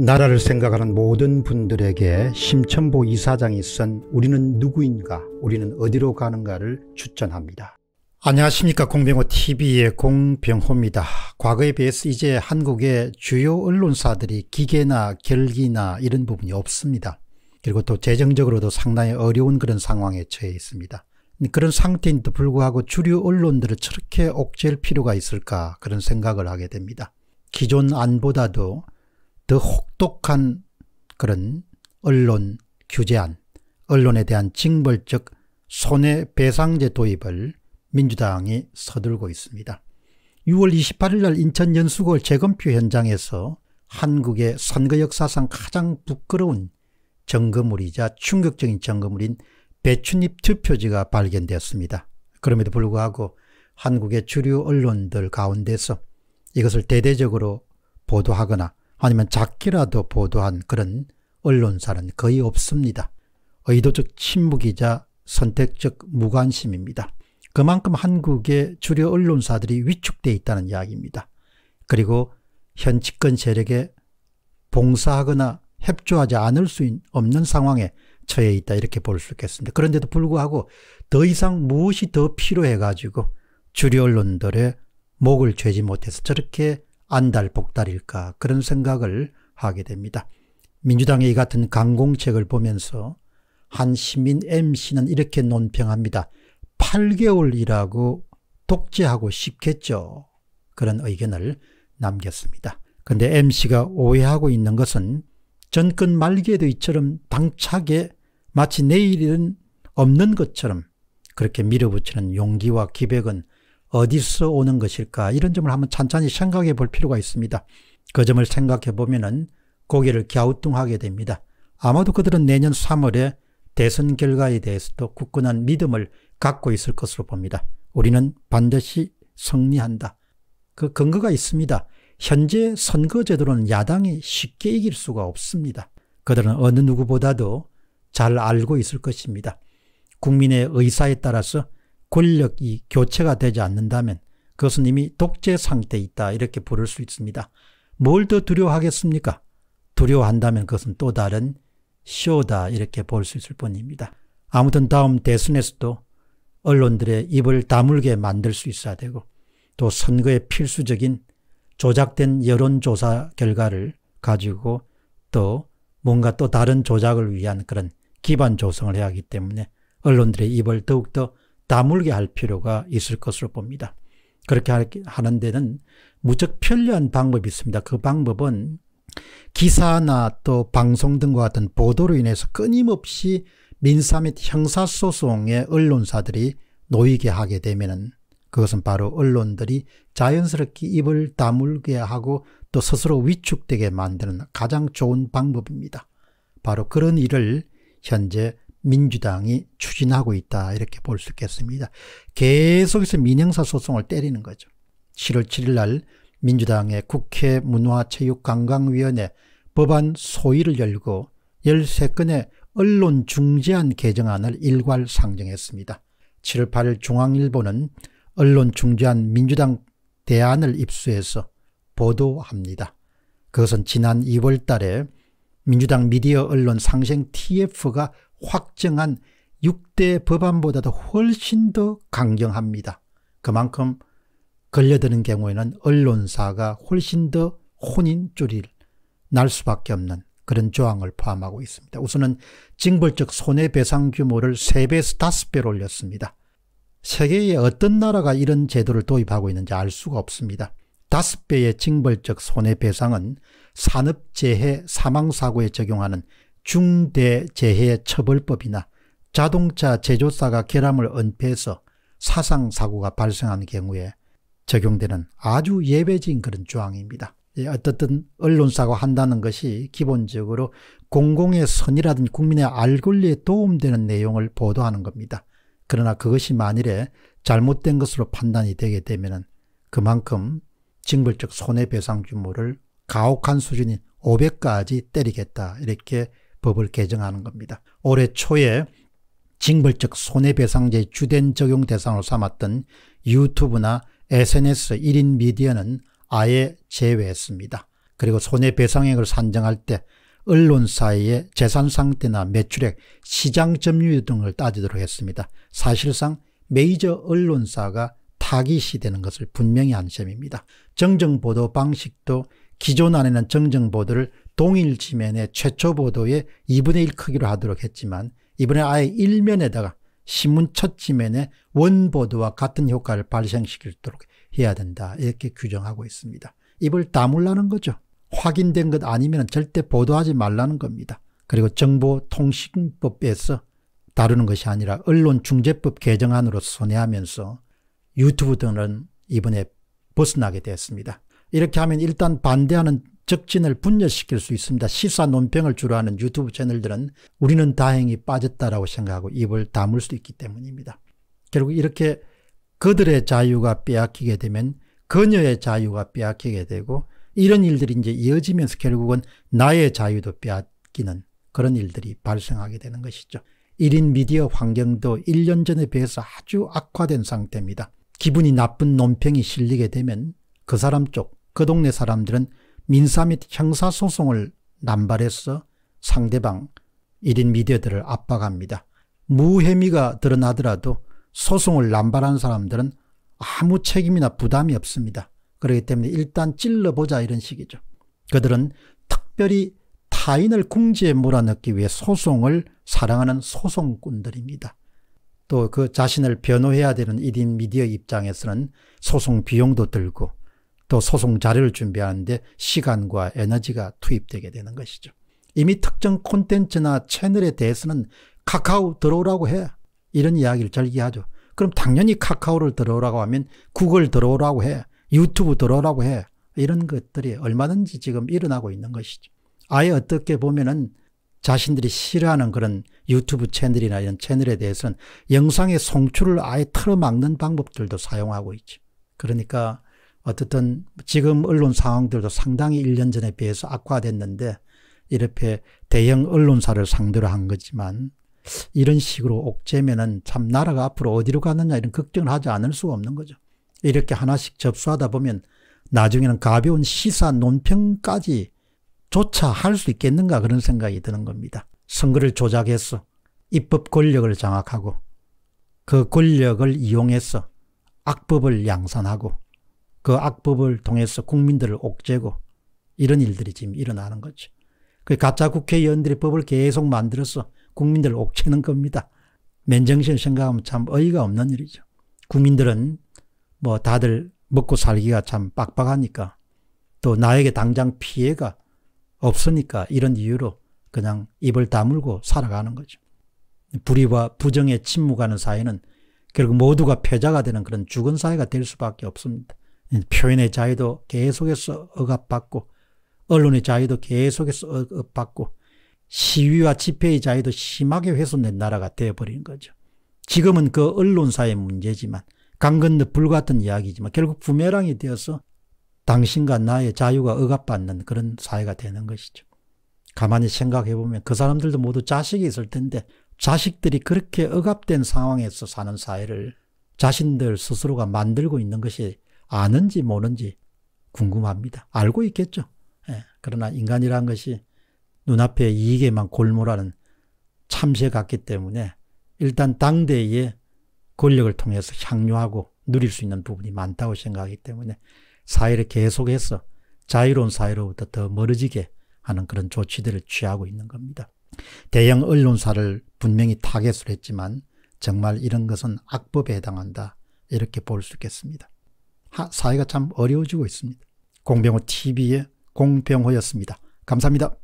나라를 생각하는 모든 분들에게 심천보 이사장이 쓴 우리는 누구인가 우리는 어디로 가는가를 추천합니다. 안녕하십니까 공병호TV의 공병호입니다. 과거에 비해서 이제 한국의 주요 언론사들이 기계나 결기나 이런 부분이 없습니다. 그리고 또 재정적으로도 상당히 어려운 그런 상황에 처해 있습니다. 그런 상태인데도 불구하고 주류 언론들을 저렇게 억제할 필요가 있을까 그런 생각을 하게 됩니다. 기존 안보다도 더 혹독한 그런 언론 규제안, 언론에 대한 징벌적 손해배상제 도입을 민주당이 서둘고 있습니다. 6월 28일 날 인천 연수구 재검표 현장에서 한국의 선거 역사상 가장 부끄러운 정거물이자 충격적인 정거물인 배춧잎 투표지가 발견되었습니다. 그럼에도 불구하고 한국의 주류 언론들 가운데서 이것을 대대적으로 보도하거나 아니면 작게라도 보도한 그런 언론사는 거의 없습니다. 의도적 침묵이자 선택적 무관심입니다. 그만큼 한국의 주류 언론사들이 위축돼 있다는 이야기입니다. 그리고 현 집권 세력에 봉사하거나 협조하지 않을 수 없는 상황에 처해 있다 이렇게 볼 수 있겠습니다. 그런데도 불구하고 더 이상 무엇이 더 필요해가지고 주류 언론들의 목을 죄지 못해서 저렇게 안달복달일까 그런 생각을 하게 됩니다. 민주당의 이 같은 강공책을 보면서 한 시민 M씨는 이렇게 논평합니다. 8개월이라고 독재하고 싶겠죠. 그런 의견을 남겼습니다. 근데 M씨가 오해하고 있는 것은 전권 말기에도 이처럼 당차게 마치 내일은 없는 것처럼 그렇게 밀어붙이는 용기와 기백은 어디서 오는 것일까 이런 점을 한번 찬찬히 생각해 볼 필요가 있습니다. 그 점을 생각해 보면은 고개를 갸우뚱하게 됩니다. 아마도 그들은 내년 3월에 대선 결과에 대해서도 굳건한 믿음을 갖고 있을 것으로 봅니다. 우리는 반드시 승리한다. 그 근거가 있습니다. 현재 선거제도는 야당이 쉽게 이길 수가 없습니다. 그들은 어느 누구보다도 잘 알고 있을 것입니다. 국민의 의사에 따라서 권력이 교체가 되지 않는다면 그것은 이미 독재 상태에 있다 이렇게 부를 수 있습니다. 뭘 더 두려워하겠습니까? 두려워한다면 그것은 또 다른 쇼다 이렇게 볼 수 있을 뿐입니다. 아무튼 다음 대선에서도 언론들의 입을 다물게 만들 수 있어야 되고 또 선거의 필수적인 조작된 여론조사 결과를 가지고 또 뭔가 또 다른 조작을 위한 그런 기반 조성을 해야 하기 때문에 언론들의 입을 더욱더 다물게 할 필요가 있을 것으로 봅니다. 그렇게 하는 데는 무척 편리한 방법이 있습니다. 그 방법은 기사나 또 방송 등과 같은 보도로 인해서 끊임없이 민사 및형사소송의 언론사들이 놓이게 하게 되면은 그것은 바로 언론들이 자연스럽게 입을 다물게 하고 또 스스로 위축되게 만드는 가장 좋은 방법입니다. 바로 그런 일을 현재 민주당이 추진하고 있다 이렇게 볼 수 있겠습니다. 계속해서 민영사 소송을 때리는 거죠. 7월 7일 날 민주당의 국회 문화체육관광위원회 법안 소위를 열고 13건의 언론 중재안 개정안을 일괄 상정했습니다. 7월 8일 중앙일보는 언론 중재안 민주당 대안을 입수해서 보도합니다. 그것은 지난 2월 달에 민주당 미디어 언론 상생 TF가 확정한 6대 법안보다도 훨씬 더 강경합니다. 그만큼 걸려드는 경우에는 언론사가 훨씬 더 혼인줄일 날 수밖에 없는 그런 조항을 포함하고 있습니다. 우선은 징벌적 손해배상 규모를 3배에서 5배로 올렸습니다. 세계의 어떤 나라가 이런 제도를 도입하고 있는지 알 수가 없습니다. 5배의 징벌적 손해배상은 산업재해 사망사고에 적용하는 중대재해처벌법이나 자동차 제조사가 결함을 은폐해서 사상사고가 발생한 경우에 적용되는 아주 예외적인 그런 조항입니다. 예, 어떻든 언론사고 한다는 것이 기본적으로 공공의 선이라든지 국민의 알 권리에 도움되는 내용을 보도하는 겁니다. 그러나 그것이 만일에 잘못된 것으로 판단이 되게 되면 그만큼 징벌적 손해배상 규모를 가혹한 수준인 500까지 때리겠다 이렇게 법을 개정하는 겁니다. 올해 초에 징벌적 손해배상제 주된 적용 대상으로 삼았던 유튜브나 SNS 1인 미디어는 아예 제외했습니다. 그리고 손해배상액을 산정할 때 언론사의 재산 상태나 매출액, 시장 점유 등을 따지도록 했습니다. 사실상 메이저 언론사가 타깃이 되는 것을 분명히 한 셈입니다. 정정보도 방식도 기존 안에는 정정보도를 동일 지면의 최초 보도에 2분의 1 크기로 하도록 했지만 이번에 아예 1면에다가 신문 첫 지면의 원보도와 같은 효과를 발생시키도록 해야 된다 이렇게 규정하고 있습니다. 입을 다물라는 거죠. 확인된 것 아니면 절대 보도하지 말라는 겁니다. 그리고 정보통신법에서 다루는 것이 아니라 언론중재법 개정안으로 손해하면서 유튜브 등은 이번에 벗어나게 되었습니다. 이렇게 하면 일단 반대하는 적진을 분열시킬 수 있습니다. 시사 논평을 주로 하는 유튜브 채널들은 우리는 다행히 빠졌다라고 생각하고 입을 다물 수 있기 때문입니다. 결국 이렇게 그들의 자유가 빼앗기게 되면 그녀의 자유가 빼앗기게 되고 이런 일들이 이제 이어지면서 결국은 나의 자유도 빼앗기는 그런 일들이 발생하게 되는 것이죠. 1인 미디어 환경도 1년 전에 비해서 아주 악화된 상태입니다. 기분이 나쁜 논평이 실리게 되면 그 사람 쪽, 그 동네 사람들은 민사 및 형사소송을 남발해서 상대방 1인 미디어들을 압박합니다. 무혐의가 드러나더라도 소송을 남발한 사람들은 아무 책임이나 부담이 없습니다. 그렇기 때문에 일단 찔러보자 이런 식이죠. 그들은 특별히 타인을 궁지에 몰아넣기 위해 소송을 사랑하는 소송꾼들입니다. 또 그 자신을 변호해야 되는 1인 미디어 입장에서는 소송 비용도 들고 또 소송 자료를 준비하는데 시간과 에너지가 투입되게 되는 것이죠. 이미 특정 콘텐츠나 채널에 대해서는 카카오 들어오라고 해. 이런 이야기를 절기 하죠. 그럼 당연히 카카오를 들어오라고 하면 구글 들어오라고 해. 유튜브 들어오라고 해. 이런 것들이 얼마든지 지금 일어나고 있는 것이죠. 아예 어떻게 보면은 자신들이 싫어하는 그런 유튜브 채널이나 이런 채널에 대해서는 영상의 송출을 아예 틀어막는 방법들도 사용하고 있죠. 그러니까 어떻든 지금 언론 상황들도 상당히 1년 전에 비해서 악화됐는데 이렇게 대형 언론사를 상대로 한 거지만 이런 식으로 옥죄면은 참 나라가 앞으로 어디로 가느냐 이런 걱정을 하지 않을 수가 없는 거죠. 이렇게 하나씩 접수하다 보면 나중에는 가벼운 시사 논평까지 조차 할 수 있겠는가 그런 생각이 드는 겁니다. 선거를 조작해서 입법 권력을 장악하고 그 권력을 이용해서 악법을 양산하고 그 악법을 통해서 국민들을 옥죄고 이런 일들이 지금 일어나는 거죠. 그 가짜 국회의원들이 법을 계속 만들어서 국민들을 옥죄는 겁니다. 맨정신 생각하면 참 어이가 없는 일이죠. 국민들은 뭐 다들 먹고 살기가 참 빡빡하니까 또 나에게 당장 피해가 없으니까 이런 이유로 그냥 입을 다물고 살아가는 거죠. 불의와 부정에 침묵하는 사회는 결국 모두가 패자가 되는 그런 죽은 사회가 될 수밖에 없습니다. 표현의 자유도 계속해서 억압받고 언론의 자유도 계속해서 억압받고 시위와 집회의 자유도 심하게 훼손된 나라가 되어버린 거죠. 지금은 그 언론사의 문제지만 강건너 불같은 이야기지만 결국 부메랑이 되어서 당신과 나의 자유가 억압받는 그런 사회가 되는 것이죠. 가만히 생각해보면 그 사람들도 모두 자식이 있을 텐데 자식들이 그렇게 억압된 상황에서 사는 사회를 자신들 스스로가 만들고 있는 것이 아는지 모는지 궁금합니다. 알고 있겠죠. 예. 그러나 인간이란 것이 눈앞에 이익에만 골몰하는 참새 같기 때문에 일단 당대의 권력을 통해서 향유하고 누릴 수 있는 부분이 많다고 생각하기 때문에 사회를 계속해서 자유로운 사회로부터 더 멀어지게 하는 그런 조치들을 취하고 있는 겁니다. 대형 언론사를 분명히 타겟으로 했지만 정말 이런 것은 악법에 해당한다. 이렇게 볼 수 있겠습니다. 사회가 참 어려워지고 있습니다. 공병호 TV의 공병호였습니다. 감사합니다.